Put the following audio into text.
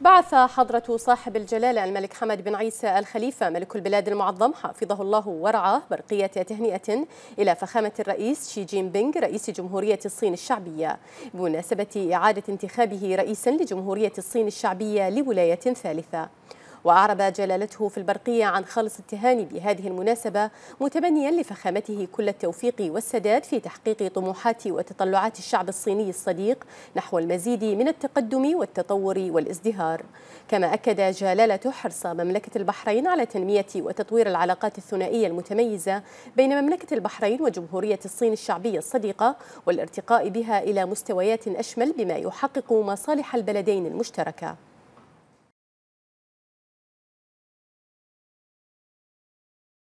بعث حضرة صاحب الجلالة الملك حمد بن عيسى الخليفة ملك البلاد المعظم حفظه الله ورعاه برقية تهنئة إلى فخامة الرئيس شي جين بينغ رئيس جمهورية الصين الشعبية بمناسبة إعادة انتخابه رئيسا لجمهورية الصين الشعبية لولاية ثالثة وأعرب جلالته في البرقية عن خالص التهاني بهذه المناسبة متبنيا لفخامته كل التوفيق والسداد في تحقيق طموحات وتطلعات الشعب الصيني الصديق نحو المزيد من التقدم والتطور والازدهار كما أكد جلالته حرص مملكة البحرين على تنمية وتطوير العلاقات الثنائية المتميزة بين مملكة البحرين وجمهورية الصين الشعبية الصديقة والارتقاء بها إلى مستويات أشمل بما يحقق مصالح البلدين المشتركة